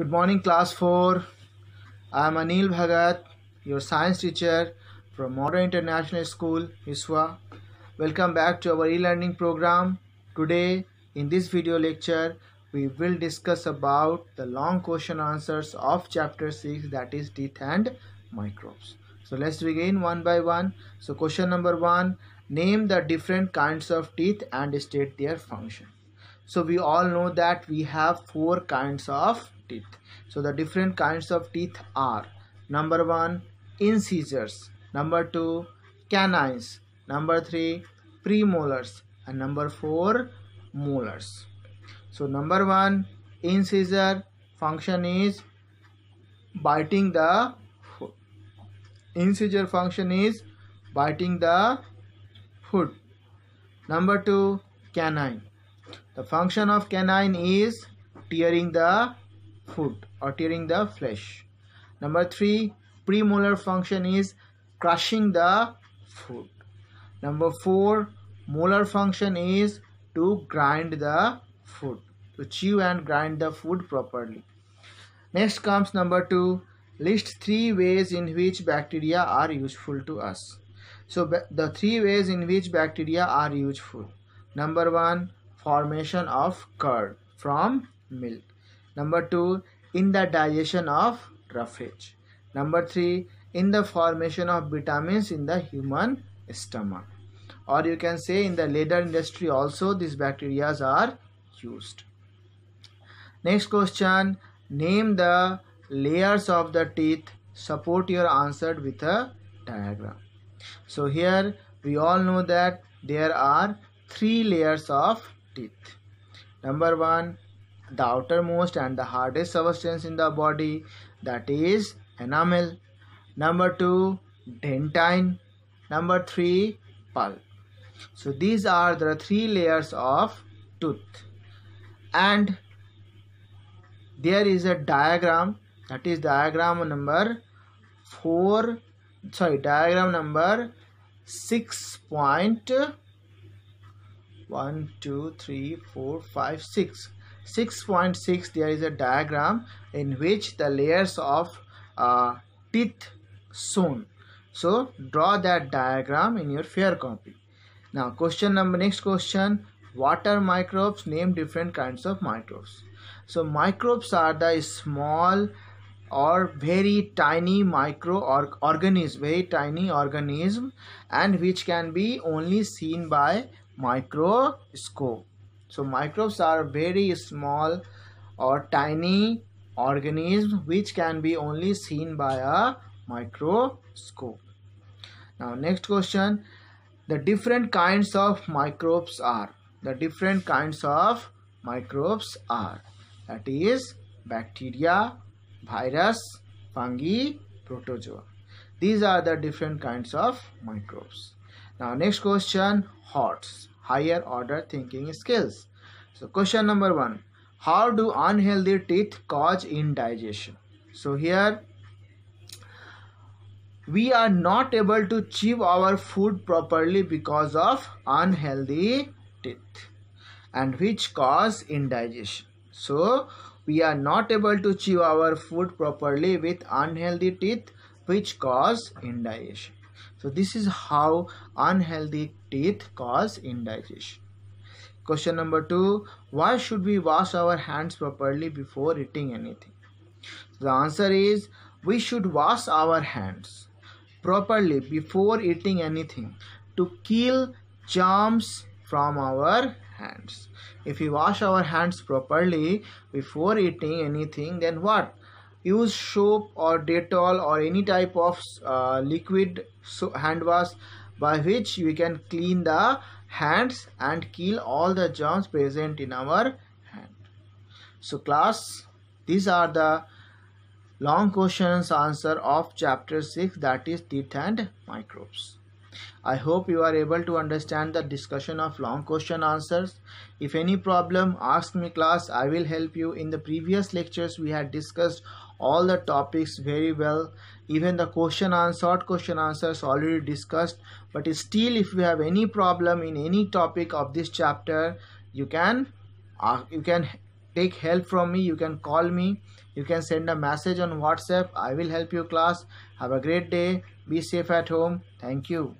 Good morning, class 4. I am Anil Bhagat, your science teacher from Modern International School, ISWA. Welcome back to our e-learning program. Today, in this video lecture, we will discuss about the long question answers of chapter 6 that is teeth and microbes. So let's begin one by one. So question number 1, name the different kinds of teeth and state their function so we all know that we have four kinds of teeth so the different kinds of teeth are number one incisors number two canines number three premolars and number four molars so number one incisor function is biting the incisor function is biting the foot number two canine the function of canine is tearing the food or tearing the flesh. Number three, premolar function is crushing the food. Number four, molar function is to grind the food, to chew and grind the food properly. Next comes number two, list three ways in which bacteria are useful to us. So the three ways in which bacteria are useful. Number one, formation of curd from milk. Number two, in the digestion of roughage. Number three, in the formation of vitamins in the human stomach. Or you can say in the leather industry also these bacteria are used. Next question, name the layers of the teeth. Support your answer with a diagram. So here we all know that there are three layers of teeth. Number one, the outermost and the hardest substance in the body that is enamel. Number two, dentine. Number three, pulp. So these are the three layers of tooth. And there is a diagram that is diagram number 4 sorry diagram number six point. 1 2 3 4 5 6 6.6 there is a diagram in which the layers of uh, teeth shown so draw that diagram in your fair copy now question number next question what are microbes name different kinds of microbes so microbes are the small or very tiny micro or organism very tiny organism and which can be only seen by microscope. So microbes are very small or tiny organisms which can be only seen by a microscope. Now next question. The different kinds of microbes are. The different kinds of microbes are. That is bacteria, virus, fungi, protozoa. These are the different kinds of microbes. Now next question. Hots higher order thinking skills. So question number one, how do unhealthy teeth cause indigestion? So here we are not able to chew our food properly because of unhealthy teeth and which cause indigestion. So we are not able to chew our food properly with unhealthy teeth which cause indigestion. So this is how unhealthy teeth cause indigestion. Question number two, why should we wash our hands properly before eating anything? So the answer is we should wash our hands properly before eating anything to kill germs from our hands. If we wash our hands properly before eating anything then what? use soap or Dettol or any type of uh, liquid so hand wash by which we can clean the hands and kill all the germs present in our hand. So class, these are the long questions answer of chapter 6 that is teeth and microbes. I hope you are able to understand the discussion of long question answers. If any problem, ask me class. I will help you. In the previous lectures, we had discussed all the topics very well even the question answer, question answers already discussed but still if you have any problem in any topic of this chapter you can uh, you can take help from me you can call me you can send a message on whatsapp i will help you class have a great day be safe at home thank you